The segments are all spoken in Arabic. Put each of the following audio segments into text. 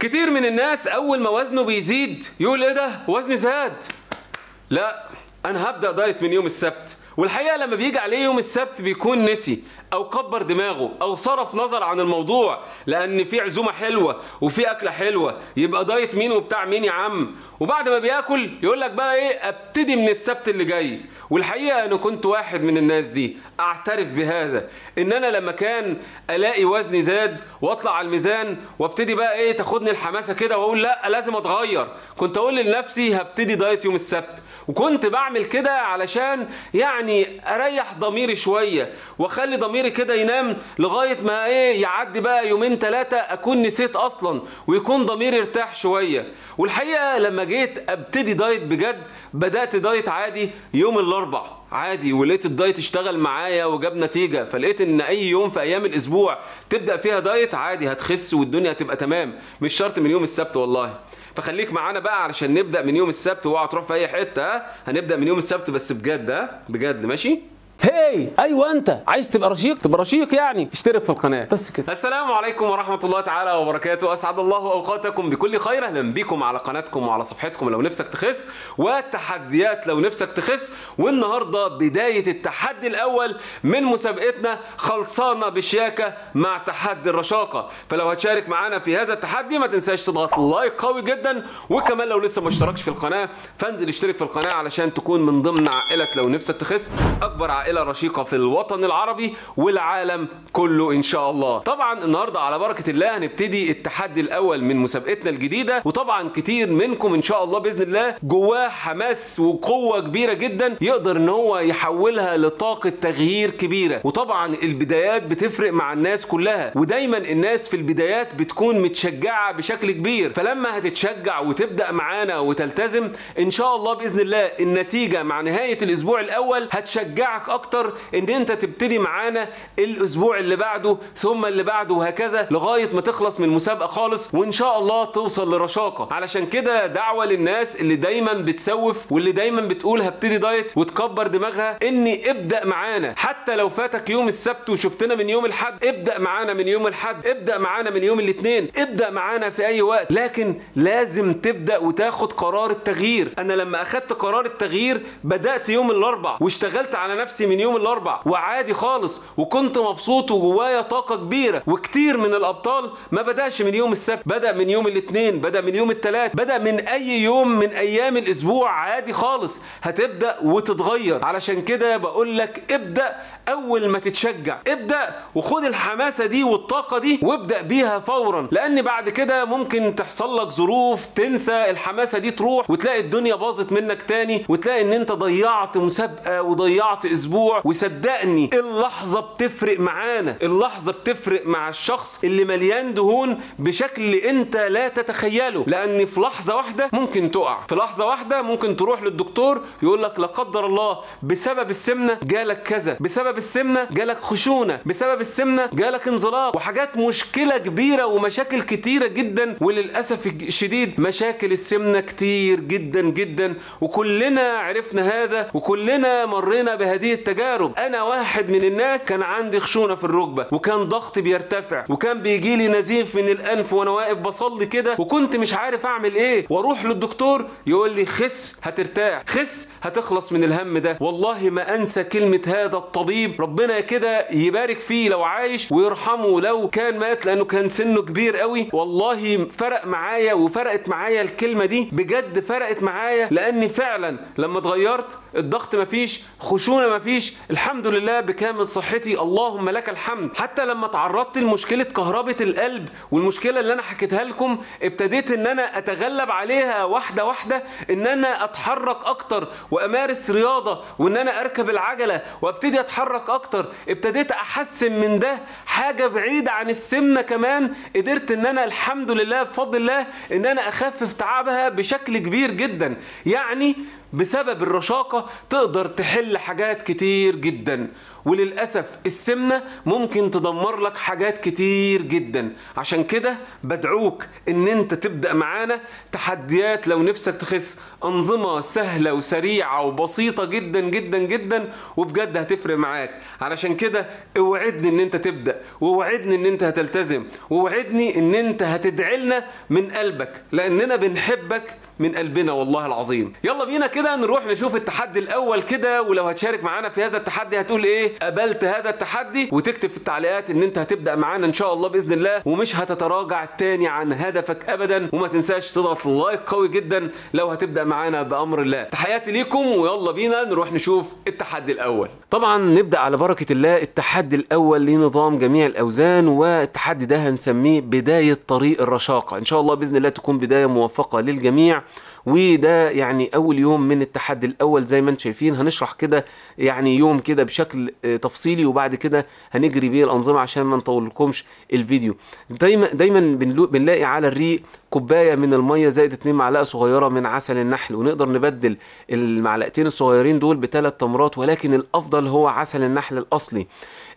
كتير من الناس اول ما وزنه بيزيد يقول ايه ده وزني زاد لا انا هبدا دايت من يوم السبت والحقيقه لما بيجي عليه يوم السبت بيكون نسي او كبر دماغه او صرف نظر عن الموضوع لان في عزومه حلوه وفي اكله حلوه يبقى دايت مين وبتاع مين يا عم وبعد ما بياكل يقول لك بقى ايه ابتدي من السبت اللي جاي والحقيقه انا كنت واحد من الناس دي اعترف بهذا ان انا لما كان الاقي وزني زاد واطلع على الميزان وابتدي بقى ايه تاخدني الحماسه كده واقول لا لازم اتغير كنت اقول لنفسي هبتدي دايت يوم السبت وكنت بعمل كده علشان يعني اريح ضميري شويه واخلي ضميري كده ينام لغايه ما ايه يعدي بقى يومين ثلاثه اكون نسيت اصلا ويكون ضميري ارتاح شويه والحقيقه لما جيت ابتدي دايت بجد بدات دايت عادي يوم الاربع عادي ولقيت الدايت اشتغل معايا وجاب نتيجه فلقيت ان اي يوم في ايام الاسبوع تبدا فيها دايت عادي هتخس والدنيا هتبقى تمام مش شرط من يوم السبت والله فخليك معانا بقى علشان نبدا من يوم السبت واوعى تروح في اي حته هنبدا من يوم السبت بس بجد بجد ماشي هاي ايوه انت عايز تبقى رشيق تبقى رشيق يعني اشترك في القناه بس كده السلام عليكم ورحمه الله تعالى وبركاته اسعد الله اوقاتكم بكل خير اهلا بيكم على قناتكم وعلى صفحتكم لو نفسك تخس والتحديات لو نفسك تخس والنهارده بدايه التحدي الاول من مسابقتنا خلصانه بشياكه مع تحدي الرشاقه فلو هتشارك معانا في هذا التحدي ما تنساش تضغط لايك قوي جدا وكمان لو لسه ما اشتركش في القناه فانزل اشترك في القناه علشان تكون من ضمن عائله لو نفسك تخس اكبر عائله عائله رشيقه في الوطن العربي والعالم كله ان شاء الله طبعا النهارده على بركه الله هنبتدي التحدي الاول من مسابقتنا الجديده وطبعا كتير منكم ان شاء الله باذن الله جواه حماس وقوه كبيره جدا يقدر ان هو يحولها لطاقه تغيير كبيره وطبعا البدايات بتفرق مع الناس كلها ودايما الناس في البدايات بتكون متشجعه بشكل كبير فلما هتتشجع وتبدا معانا وتلتزم ان شاء الله باذن الله النتيجه مع نهايه الاسبوع الاول هتشجعك اكتر ان انت تبتدي معانا الاسبوع اللي بعده ثم اللي بعده وهكذا لغايه ما تخلص من المسابقه خالص وان شاء الله توصل لرشاقه علشان كده دعوه للناس اللي دايما بتسوف واللي دايما بتقول هبتدي دايت وتكبر دماغها اني ابدا معانا حتى لو فاتك يوم السبت وشفتنا من يوم الحد ابدا معانا من يوم الحد ابدا معانا من يوم الاثنين ابدا معانا في اي وقت لكن لازم تبدا وتاخد قرار التغيير انا لما اخدت قرار التغيير بدات يوم الاربع واشتغلت على نفسي من يوم الاربع وعادي خالص وكنت مبسوط وجوايا طاقه كبيره وكتير من الابطال ما بداش من يوم السبت بدا من يوم الاثنين بدا من يوم الثلاث بدا من اي يوم من ايام الاسبوع عادي خالص هتبدا وتتغير علشان كده بقول لك ابدا اول ما تتشجع ابدا وخد الحماسه دي والطاقه دي وابدا بيها فورا لان بعد كده ممكن تحصل لك ظروف تنسى الحماسه دي تروح وتلاقي الدنيا باظت منك تاني وتلاقي ان انت ضيعت مسابقه وضيعت اسبوع اسبوع وصدقني اللحظه بتفرق معانا اللحظه بتفرق مع الشخص اللي مليان دهون بشكل انت لا تتخيله لان في لحظه واحده ممكن تقع في لحظه واحده ممكن تروح للدكتور يقول لك لا قدر الله بسبب السمنه جالك كذا بسبب السمنه جالك خشونه بسبب السمنه جالك انزلاق وحاجات مشكله كبيره ومشاكل كتيره جدا وللاسف الشديد مشاكل السمنه كتير جدا جدا وكلنا عرفنا هذا وكلنا مرينا بهذه التجربة تجارب انا واحد من الناس كان عندي خشونه في الركبه وكان ضغطي بيرتفع وكان بيجي لي نزيف من الانف وانا واقف بصلي كده وكنت مش عارف اعمل ايه واروح للدكتور يقول لي خس هترتاح خس هتخلص من الهم ده والله ما انسى كلمه هذا الطبيب ربنا كده يبارك فيه لو عايش ويرحمه لو كان مات لانه كان سنه كبير قوي والله فرق معايا وفرقت معايا الكلمه دي بجد فرقت معايا لاني فعلا لما اتغيرت الضغط مفيش خشونه مفيش فيش الحمد لله بكامل صحتي اللهم لك الحمد حتى لما تعرضت لمشكله كهربه القلب والمشكله اللي انا حكيتها لكم ابتديت ان انا اتغلب عليها واحده واحده ان انا اتحرك اكتر وامارس رياضه وان انا اركب العجله وابتدي اتحرك اكتر ابتديت احسن من ده حاجه بعيده عن السمنه كمان قدرت ان انا الحمد لله بفضل الله ان انا اخفف تعبها بشكل كبير جدا يعني بسبب الرشاقة تقدر تحل حاجات كتير جدا وللأسف السمنة ممكن تدمر لك حاجات كتير جدا عشان كده بدعوك ان انت تبدأ معانا تحديات لو نفسك تخس أنظمة سهلة وسريعة وبسيطة جدا جدا جدا وبجد هتفرق معاك علشان كده اوعدني ان انت تبدأ ووعدني ان انت هتلتزم ووعدني ان انت هتدعي من قلبك لاننا بنحبك من قلبنا والله العظيم يلا بينا كده نروح نشوف التحدي الاول كده ولو هتشارك معانا في هذا التحدي هتقول ايه ايه قبلت هذا التحدي وتكتب في التعليقات ان انت هتبدا معانا ان شاء الله باذن الله ومش هتتراجع تاني عن هدفك ابدا وما تنساش تضغط لايك قوي جدا لو هتبدا معانا بامر الله تحياتي ليكم ويلا بينا نروح نشوف التحدي الاول طبعا نبدا على بركه الله التحدي الاول لنظام جميع الاوزان والتحدي ده هنسميه بدايه طريق الرشاقه ان شاء الله باذن الله تكون بدايه موفقه للجميع وده يعني اول يوم من التحدي الاول زي ما انتم شايفين هنشرح كده يعني يوم كده بشكل آه، تفصيلي وبعد كده هنجري بيه الانظمه عشان ما نطولكمش الفيديو دايما دايما بنلاقي على الريق كوبايه من الميه زائد 2 معلقه صغيره من عسل النحل ونقدر نبدل المعلقتين الصغيرين دول بثلاث تمرات ولكن الافضل هو عسل النحل الاصلي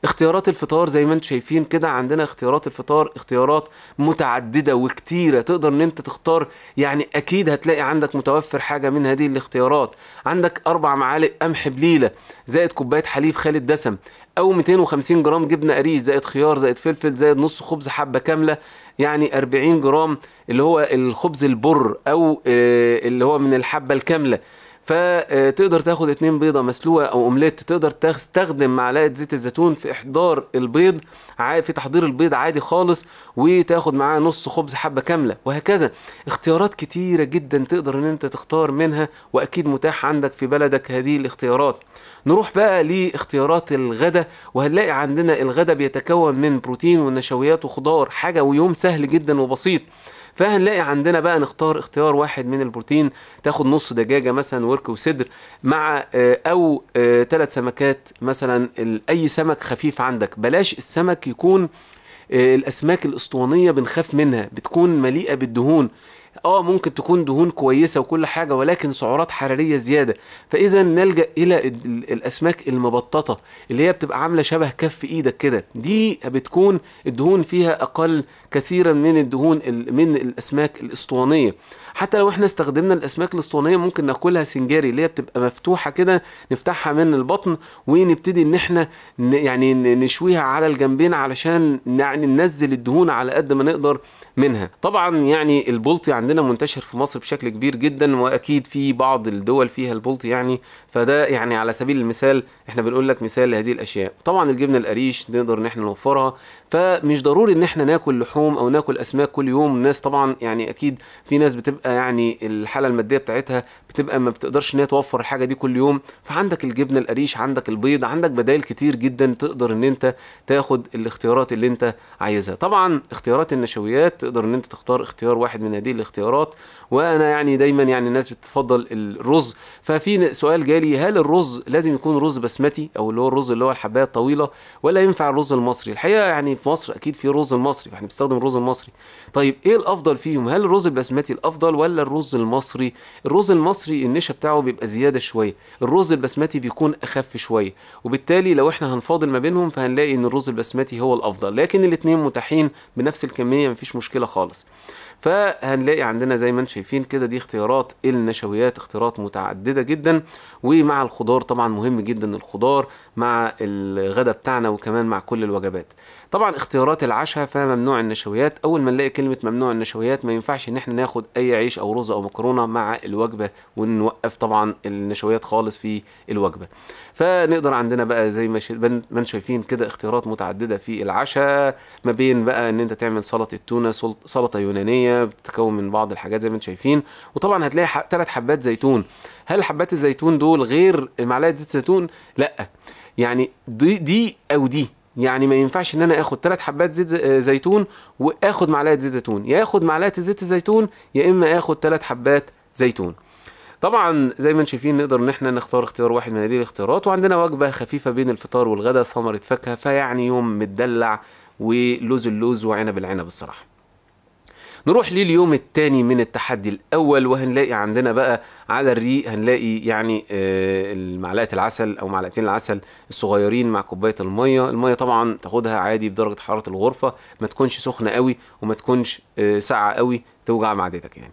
اختيارات الفطار زي ما انتم شايفين كده عندنا اختيارات الفطار اختيارات متعدده وكتيره تقدر ان انت تختار يعني اكيد هتلاقي عندك متوفر حاجه من هذه الاختيارات عندك اربع معالق قمح بليله زائد كوبايه حليب خالي الدسم او 250 جرام جبنه قريش زائد خيار زائد فلفل زائد نص خبز حبه كامله يعني 40 جرام اللي هو الخبز البر او آه، اللي هو من الحبه الكامله فتقدر تاخد اتنين بيضة مسلوقة أو أومليت تقدر تستخدم معلقة زيت الزيتون في إحضار البيض في تحضير البيض عادي خالص وتاخد معاه نص خبز حبة كاملة وهكذا اختيارات كتيرة جدا تقدر ان انت تختار منها واكيد متاح عندك في بلدك هذه الاختيارات نروح بقى لاختيارات الغدا وهنلاقي عندنا الغدا بيتكون من بروتين ونشويات وخضار حاجة ويوم سهل جدا وبسيط فهنلاقي عندنا بقى نختار اختيار واحد من البروتين تاخد نص دجاجه مثلا ورك وصدر مع آه، او ثلاث آه، سمكات مثلا اي سمك خفيف عندك بلاش السمك يكون آه، الاسماك الاسطوانيه بنخاف منها بتكون مليئه بالدهون اه ممكن تكون دهون كويسه وكل حاجه ولكن سعرات حراريه زياده فاذا نلجا الى الاسماك المبططه اللي هي بتبقى عامله شبه كف ايدك كده دي بتكون الدهون فيها اقل كثيرا من الدهون من الاسماك الاسطوانيه حتى لو احنا استخدمنا الاسماك الاسطوانيه ممكن ناكلها سنجاري اللي هي بتبقى مفتوحه كده نفتحها من البطن ونبتدي ان احنا يعني نشويها على الجنبين علشان يعني ننزل الدهون على قد ما نقدر منها طبعا يعني البلطي عندنا منتشر في مصر بشكل كبير جدا واكيد في بعض الدول فيها البلطي يعني فده يعني على سبيل المثال احنا بنقول لك مثال لهذه الاشياء طبعا الجبنه القريش نقدر ان احنا نوفرها فمش ضروري ان احنا ناكل لحوم او ناكل اسماك كل يوم الناس طبعا يعني اكيد في ناس بتبقى يعني الحاله الماديه بتاعتها بتبقى ما بتقدرش ان هي توفر الحاجه دي كل يوم فعندك الجبنه القريش عندك البيض عندك بدائل كتير جدا تقدر ان انت تاخد الاختيارات اللي انت عايزها طبعا اختيارات النشويات تقدر ان انت تختار اختيار واحد من هذه الاختيارات وانا يعني دايما يعني الناس بتفضل الرز ففي سؤال جالي هل الرز لازم يكون رز بسمتي البسمتي او اللي هو الرز اللي هو الحبايه الطويله ولا ينفع الرز المصري الحقيقه يعني في مصر اكيد في رز المصري فاحنا بنستخدم الرز المصري طيب ايه الافضل فيهم هل الرز البسمتي الافضل ولا الرز المصري الرز المصري النشا بتاعه بيبقى زياده شويه الرز البسمتي بيكون اخف شويه وبالتالي لو احنا هنفاضل ما بينهم فهنلاقي ان الرز البسمتي هو الافضل لكن الاثنين متاحين بنفس الكميه مفيش مشكله خالص فهنلاقي عندنا زي ما انتم شايفين كده دي اختيارات النشويات اختيارات متعدده جدا ومع الخضار طبعا مهم جدا الخضار مع الغداء بتاعنا وكمان مع كل الوجبات طبعا اختيارات العشاء فممنوع النشويات اول ما نلاقي كلمه ممنوع النشويات ما ينفعش ان احنا ناخد اي عيش او رز او مكرونه مع الوجبه ونوقف طبعا النشويات خالص في الوجبه فنقدر عندنا بقى زي ما انتم شايفين كده اختيارات متعدده في العشاء ما بين بقى ان انت تعمل سلطه التونه سلطه يونانيه بتتكون من بعض الحاجات زي ما انتم شايفين وطبعا هتلاقي ثلاث حبات زيتون هل حبات الزيتون دول غير معلقه زيت زيتون لا يعني دي دي او دي يعني ما ينفعش ان انا اخد ثلاث حبات زيت آه، زيتون واخد معلقه زيت زيتون يا اخد معلقه زيت الزيتون يا اما اخد ثلاث حبات زيتون طبعا زي ما انتم شايفين نقدر ان احنا نختار اختيار واحد من هذه الاختيارات وعندنا وجبه خفيفه بين الفطار والغداء ثمره فاكهه فيعني يوم متدلع ولوز اللوز وعنب العنب الصراحه نروح لليوم الثاني من التحدي الاول وهنلاقي عندنا بقى على الريق هنلاقي يعني آه، معلقه العسل او معلقتين العسل الصغيرين مع كوبايه الميه الميه طبعا تاخدها عادي بدرجه حراره الغرفه ما تكونش سخنه قوي وما تكونش آه، ساقعه قوي توجع معدتك يعني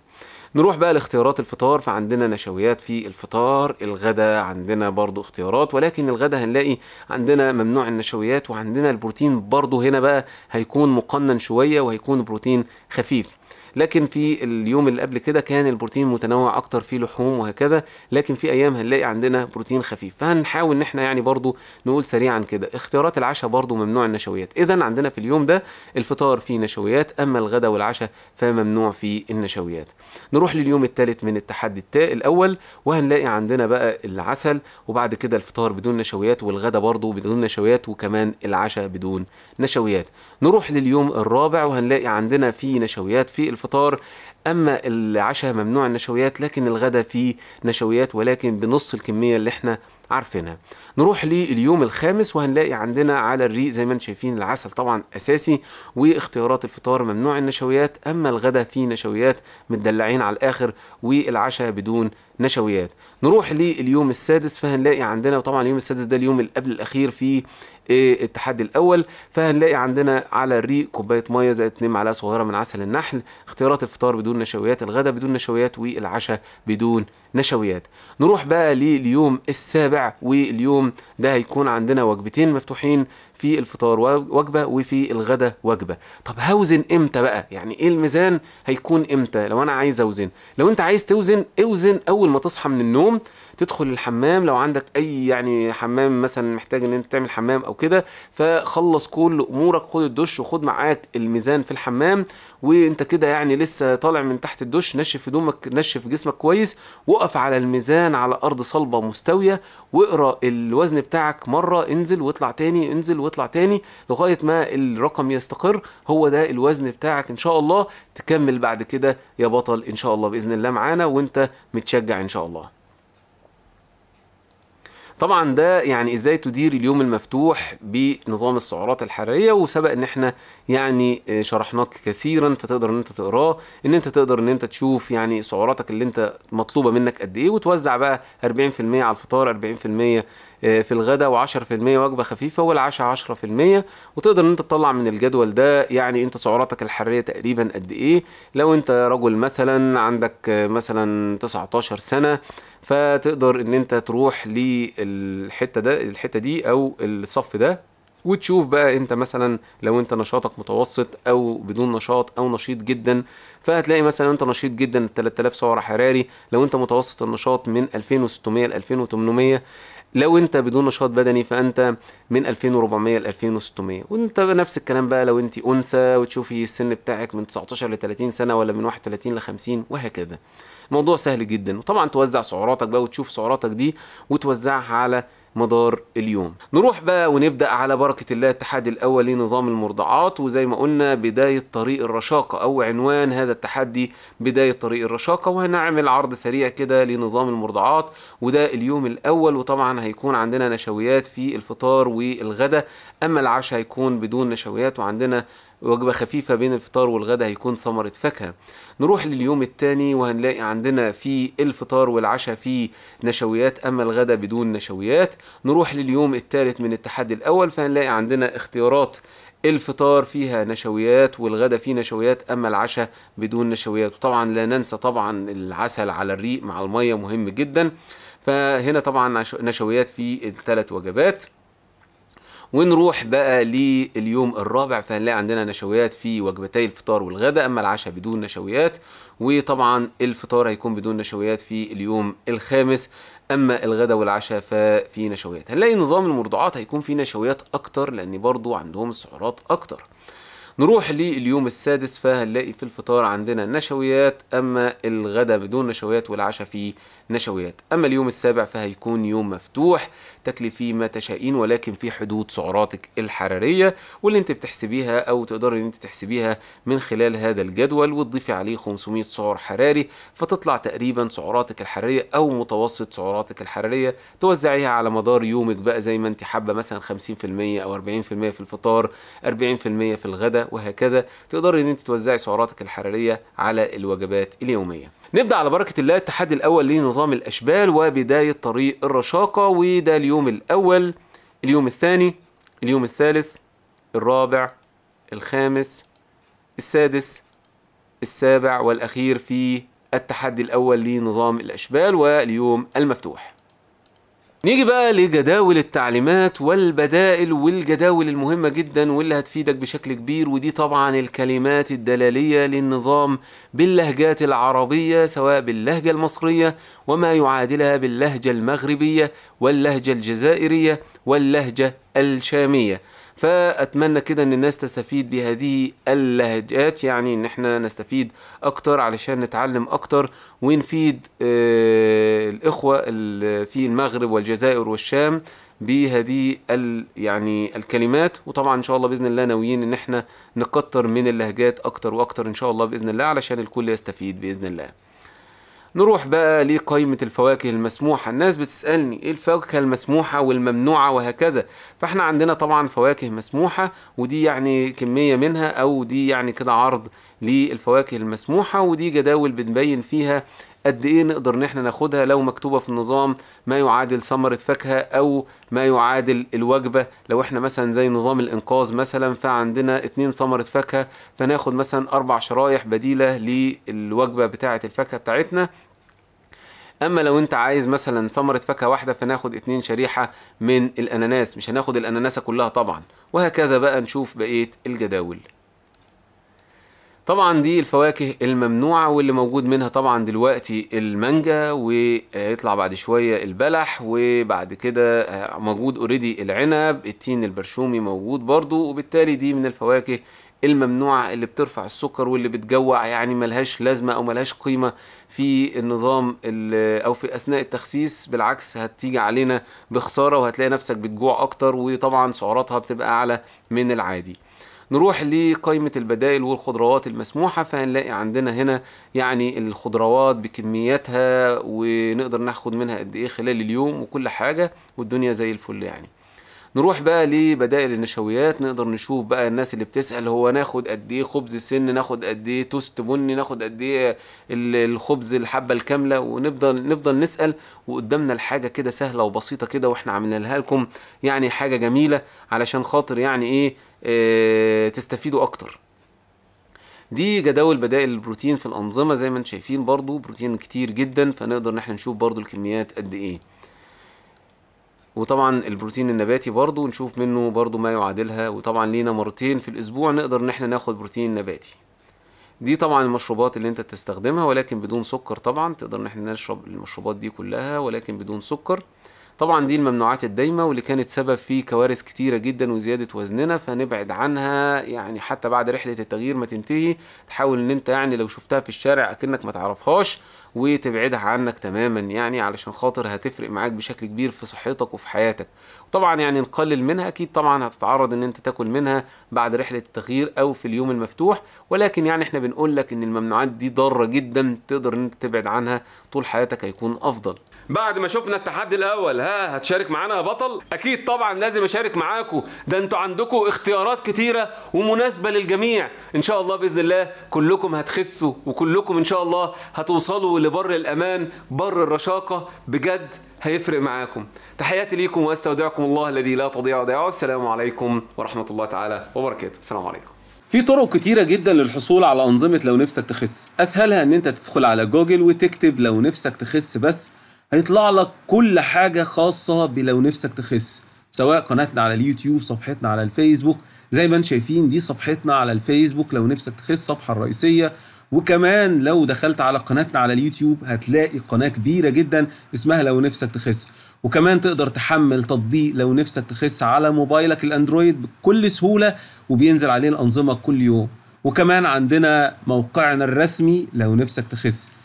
نروح بقى لاختيارات الفطار فعندنا نشويات في الفطار الغدا عندنا برضو اختيارات ولكن الغدا هنلاقي عندنا ممنوع النشويات وعندنا البروتين برضو هنا بقى هيكون مقنن شوية وهيكون بروتين خفيف لكن في اليوم اللي قبل كده كان البروتين متنوع اكتر في لحوم وهكذا لكن في ايام هنلاقي عندنا بروتين خفيف فهنحاول ان احنا يعني برضو نقول سريعا كده اختيارات العشاء برضو ممنوع النشويات اذا عندنا في اليوم ده الفطار فيه نشويات اما الغداء والعشاء فممنوع فيه النشويات نروح لليوم الثالث من التحدي التاء الاول وهنلاقي عندنا بقى العسل وبعد كده الفطار بدون نشويات والغداء برضو بدون نشويات وكمان العشاء بدون نشويات نروح لليوم الرابع وهنلاقي عندنا فيه نشويات في الفطار الفطار اما العشاء ممنوع النشويات لكن الغداء فيه نشويات ولكن بنص الكميه اللي احنا عارفينها نروح لليوم الخامس وهنلاقي عندنا على الريق زي ما انتم شايفين العسل طبعا اساسي واختيارات الفطار ممنوع النشويات اما الغداء فيه نشويات متدلعين على الاخر والعشاء بدون نشويات نروح لليوم السادس فهنلاقي عندنا طبعا اليوم السادس ده اليوم اللي قبل الاخير في الاتحاد الاول فهنلاقي عندنا على الريق كوبايه ميه زائد 2 معلقه صغيره من عسل النحل اختيارات الفطار بدون نشويات الغداء بدون نشويات والعشاء بدون نشويات نروح بقى لليوم السابع واليوم ده هيكون عندنا وجبتين مفتوحين في الفطار وجبه وفي الغداء وجبه طب هوزن امتى بقى يعني ايه الميزان هيكون امتى لو انا عايز اوزن لو انت عايز توزن اوزن اول ما تصحى من النوم تدخل الحمام لو عندك اي يعني حمام مثلا محتاج ان انت تعمل حمام او كده فخلص كل امورك خد الدش وخد معاك الميزان في الحمام وانت كده يعني لسه طالع من تحت الدش نشف هدومك نشف جسمك كويس وقف على الميزان على ارض صلبه مستويه واقرا الوزن بتاعك مره انزل واطلع تاني انزل واطلع تاني لغايه ما الرقم يستقر هو ده الوزن بتاعك ان شاء الله تكمل بعد كده يا بطل ان شاء الله باذن الله معانا وانت متشجع ان شاء الله طبعا ده يعني ازاي تدير اليوم المفتوح بنظام السعرات الحراريه وسبق ان احنا يعني شرحناه كثيرا فتقدر ان انت تقراه ان انت تقدر ان انت تشوف يعني سعراتك اللي انت مطلوبه منك قد ايه وتوزع بقى 40% على الفطار 40% في الغداء و10% وجبه خفيفه والعشاء 10% وتقدر ان انت تطلع من الجدول ده يعني انت سعراتك الحراريه تقريبا قد ايه لو انت رجل مثلا عندك مثلا 19 سنه فتقدر ان انت تروح للحته ده الحته دي او الصف ده وتشوف بقى انت مثلا لو انت نشاطك متوسط او بدون نشاط او نشيط جدا فهتلاقي مثلا انت نشيط جدا 3000 سعر حراري لو انت متوسط النشاط من 2600 ل 2800 لو انت بدون نشاط بدني فانت من 2400 ل 2600 وانت نفس الكلام بقى لو انت انثى وتشوفي السن بتاعك من 19 ل 30 سنه ولا من 31 ل 50 وهكذا الموضوع سهل جدا وطبعا توزع سعراتك بقى وتشوف سعراتك دي وتوزعها على مدار اليوم نروح بقى ونبدا على بركه الله التحدي الاول لنظام المرضعات وزي ما قلنا بدايه طريق الرشاقه او عنوان هذا التحدي بدايه طريق الرشاقه وهنعمل عرض سريع كده لنظام المرضعات وده اليوم الاول وطبعا هيكون عندنا نشويات في الفطار والغدا اما العشاء هيكون بدون نشويات وعندنا وجبة خفيفة بين الفطار والغدا هيكون ثمرة فاكهة نروح لليوم الثاني وهنلاقي عندنا في الفطار والعشاء في نشويات أما الغدا بدون نشويات نروح لليوم الثالث من التحدي الأول فهنلاقي عندنا اختيارات الفطار فيها نشويات والغدا فيه نشويات اما العشاء بدون نشويات وطبعا لا ننسى طبعا العسل على الريق مع الميه مهم جدا فهنا طبعا نشويات في الثلاث وجبات ونروح بقى لليوم الرابع فهنلاقي عندنا نشويات في وجبتي الفطار والغداء اما العشاء بدون نشويات وطبعا الفطار هيكون بدون نشويات في اليوم الخامس اما الغداء والعشاء ففي نشويات هنلاقي نظام المرضعات هيكون فيه نشويات اكتر لان برضو عندهم السعرات اكتر نروح لليوم السادس فهنلاقي في الفطار عندنا نشويات اما الغداء بدون نشويات والعشاء فيه نشويات اما اليوم السابع فهيكون يوم مفتوح تاكلي فيه ما تشائين ولكن في حدود سعراتك الحراريه واللي انت بتحسبيها او تقدري ان انت تحسبيها من خلال هذا الجدول وتضيفي عليه 500 سعر حراري فتطلع تقريبا سعراتك الحراريه او متوسط سعراتك الحراريه توزعيها على مدار يومك بقى زي ما انت حابه مثلا 50% او 40% في الفطار 40% في الغداء وهكذا تقدري ان انت توزعي سعراتك الحراريه على الوجبات اليوميه نبدأ على بركة الله التحدي الأول لنظام الأشبال وبداية طريق الرشاقة وده اليوم الأول اليوم الثاني اليوم الثالث الرابع الخامس السادس السابع والأخير في التحدي الأول لنظام الأشبال واليوم المفتوح نيجي بقى لجداول التعليمات والبدائل والجداول المهمة جدا واللي هتفيدك بشكل كبير ودي طبعا الكلمات الدلالية للنظام باللهجات العربية سواء باللهجة المصرية وما يعادلها باللهجة المغربية واللهجة الجزائرية واللهجة الشامية فاتمنى كده ان الناس تستفيد بهذه اللهجات يعني ان احنا نستفيد اكتر علشان نتعلم اكتر ونفيد آه الاخوه في المغرب والجزائر والشام بهذه ال يعني الكلمات وطبعا ان شاء الله باذن الله ناويين ان احنا نكتر من اللهجات اكتر واكتر ان شاء الله باذن الله علشان الكل يستفيد باذن الله نروح بقى لقائمة الفواكه المسموحة الناس بتسألني ايه الفواكه المسموحة والممنوعة وهكذا فاحنا عندنا طبعا فواكه مسموحة ودي يعني كمية منها او دي يعني كده عرض للفواكه المسموحة ودي جداول بنبين فيها قد ايه نقدر ان احنا ناخدها لو مكتوبه في النظام ما يعادل ثمره فاكهه او ما يعادل الوجبه لو احنا مثلا زي نظام الانقاذ مثلا فعندنا اتنين ثمره فاكهه فناخد مثلا اربع شرايح بديله للوجبه بتاعه الفاكهه بتاعتنا اما لو انت عايز مثلا ثمره فاكهه واحده فناخد اتنين شريحه من الاناناس مش هناخد الاناناسه كلها طبعا وهكذا بقى نشوف بقيه الجداول طبعا دي الفواكه الممنوعة واللي موجود منها طبعا دلوقتي المانجا ويطلع بعد شوية البلح وبعد كده موجود اوريدي العنب التين البرشومي موجود برضو وبالتالي دي من الفواكه الممنوعة اللي بترفع السكر واللي بتجوع يعني ملهاش لازمة أو ملهاش قيمة في النظام أو في أثناء التخسيس بالعكس هتيجي علينا بخسارة وهتلاقي نفسك بتجوع أكتر وطبعا سعراتها بتبقى أعلى من العادي نروح لقائمة البدائل والخضروات المسموحة فهنلاقي عندنا هنا يعني الخضروات بكمياتها ونقدر ناخد منها قد ايه خلال اليوم وكل حاجة والدنيا زي الفل يعني نروح بقى لبدائل النشويات نقدر نشوف بقى الناس اللي بتسأل هو ناخد قد ايه خبز سن ناخد قد ايه توست بني ناخد قد ايه الخبز الحبة الكاملة ونفضل نفضل نسأل وقدامنا الحاجة كده سهلة وبسيطة كده واحنا عاملينها لكم يعني حاجة جميلة علشان خاطر يعني ايه اه تستفيدوا اكتر دي جداول بدائل البروتين في الأنظمة زي ما انتم شايفين برضو بروتين كتير جدا فنقدر ان احنا نشوف برضو الكميات قد ايه وطبعا البروتين النباتي برضو نشوف منه برضو ما يعادلها وطبعا لينا مرتين في الاسبوع نقدر ان احنا ناخد بروتين نباتي دي طبعا المشروبات اللي انت تستخدمها ولكن بدون سكر طبعا تقدر ان احنا نشرب المشروبات دي كلها ولكن بدون سكر طبعا دي الممنوعات الدايمه واللي كانت سبب في كوارث كتيره جدا وزياده وزننا فنبعد عنها يعني حتى بعد رحله التغيير ما تنتهي تحاول ان انت يعني لو شفتها في الشارع اكنك ما تعرفهاش وتبعدها عنك تماما يعني علشان خاطر هتفرق معاك بشكل كبير في صحتك وفي حياتك طبعا يعني نقلل منها اكيد طبعا هتتعرض ان انت تاكل منها بعد رحله التغيير او في اليوم المفتوح ولكن يعني احنا بنقول لك ان الممنوعات دي ضاره جدا تقدر ان انت تبعد عنها طول حياتك هيكون افضل بعد ما شفنا التحدي الاول ها هتشارك معانا يا بطل اكيد طبعا لازم اشارك معاكم ده انتوا عندكم اختيارات كتيره ومناسبه للجميع ان شاء الله باذن الله كلكم هتخسوا وكلكم ان شاء الله هتوصلوا لبر الامان بر الرشاقه بجد هيفرق معاكم تحياتي ليكم واستودعكم الله الذي لا تضيع ودعوه السلام عليكم ورحمه الله تعالى وبركاته السلام عليكم في طرق كتيرة جدا للحصول على أنظمة لو نفسك تخس أسهلها إن أنت تدخل على جوجل وتكتب لو نفسك تخس بس هيطلع لك كل حاجة خاصة بلو نفسك تخس سواء قناتنا على اليوتيوب صفحتنا على الفيسبوك زي ما انتم شايفين دي صفحتنا على الفيسبوك لو نفسك تخس الصفحة الرئيسية وكمان لو دخلت على قناتنا على اليوتيوب هتلاقي قناه كبيره جدا اسمها لو نفسك تخس وكمان تقدر تحمل تطبيق لو نفسك تخس على موبايلك الاندرويد بكل سهوله وبينزل عليه الانظمه كل يوم وكمان عندنا موقعنا الرسمي لو نفسك تخس